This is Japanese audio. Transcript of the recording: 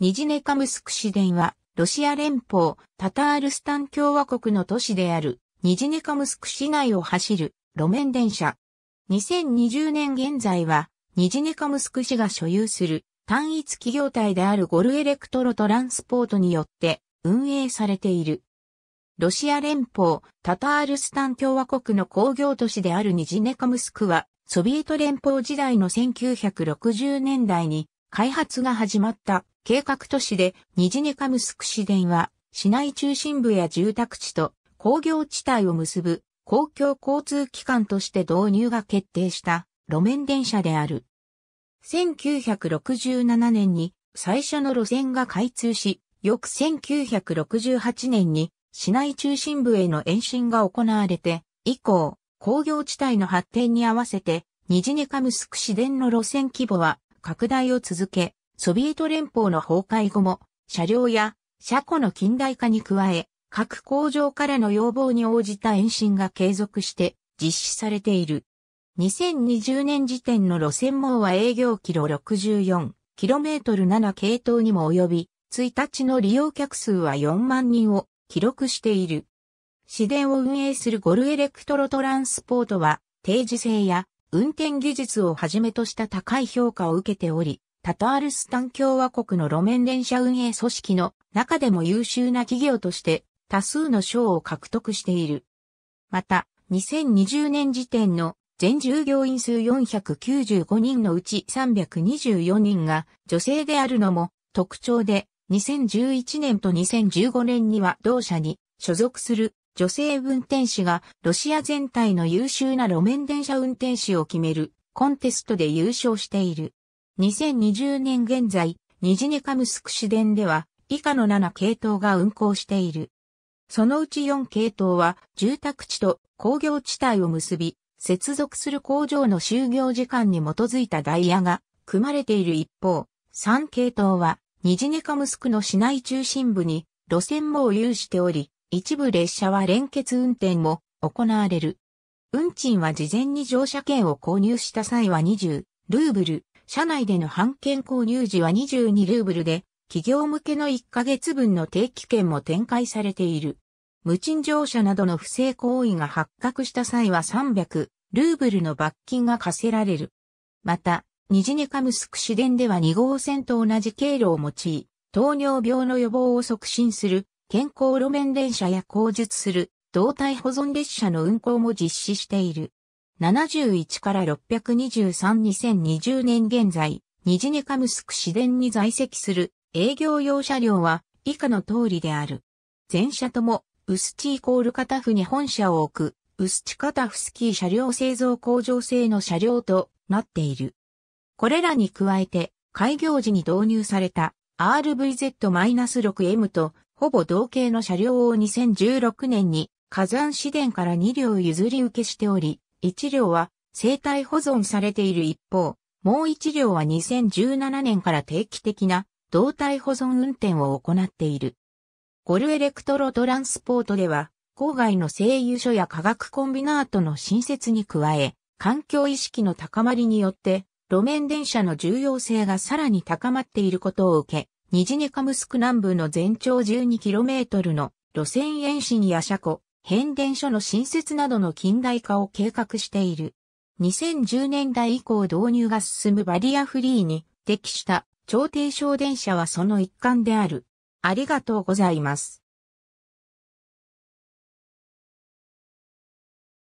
ニジネカムスク市電は、ロシア連邦、タタールスタン共和国の都市である、ニジネカムスク市内を走る、路面電車。2020年現在は、ニジネカムスク市が所有する、単一企業体であるゴルエレクトロトランスポートによって、運営されている。ロシア連邦、タタールスタン共和国の工業都市であるニジネカムスクは、ソビエト連邦時代の1960年代に開発が始まった計画都市でニジネカムスク市電は市内中心部や住宅地と工業地帯を結ぶ公共交通機関として導入が決定した路面電車である。1967年に最初の路線が開通し、翌1968年に市内中心部への延伸が行われて、以降、工業地帯の発展に合わせて、ニジネカムスク市電の路線規模は拡大を続け、ソビエト連邦の崩壊後も、車両や車庫の近代化に加え、各工場からの要望に応じた延伸が継続して実施されている。2020年時点の路線網は営業キロ 64km 7系統にも及び、1日の利用客数は4万人を記録している。市電を運営するゴルエレクトロトランスポートは、定時制や運転技術をはじめとした高い評価を受けており、タタールスタン共和国の路面電車運営組織の中でも優秀な企業として多数の賞を獲得している。また、2020年時点の全従業員数495人のうち324人が女性であるのも特徴で、2011年と2015年には同社に所属する女性運転士がロシア全体の優秀な路面電車運転士を決めるコンテストで優勝している。2020年現在、ニジネカムスク市電では、以下の7系統が運行している。そのうち4系統は、住宅地と工業地帯を結び、接続する工場の就業時間に基づいたダイヤが組まれている一方、3系統は、ニジネカムスクの市内中心部に路線も有しており、一部列車は連結運転も行われる。運賃は事前に乗車券を購入した際は20ルーブル、社内での半券購入時は22ルーブルで、企業向けの1ヶ月分の定期券も展開されている。無賃乗車などの不正行為が発覚した際は300ルーブルの罰金が課せられる。また、ニジネカムスク市電では2号線と同じ経路を用い、糖尿病の予防を促進する健康路面電車や工述する動態保存列車の運行も実施している。71から6232020年現在、ニジネカムスク市電に在籍する営業用車両は以下の通りである。全車とも、ウスチーコールカタフに本社を置く、ウスチカタフスキー車両製造工場製の車両となっている。これらに加えて、開業時に導入された RVZ-6M とほぼ同型の車両を2016年に火山市電から2両譲り受けしており、1両は生体保存されている一方、もう1両は2017年から定期的な動体保存運転を行っている。ゴルエレクトロトランスポートでは、郊外の製油所や化学コンビナートの新設に加え、環境意識の高まりによって、路面電車の重要性がさらに高まっていることを受け、ニジネカムスク南部の全長 12km の路線延伸や車庫、変電所の新設などの近代化を計画している。2010年代以降導入が進むバリアフリーに適した超低床電車はその一環である。ありがとうございます。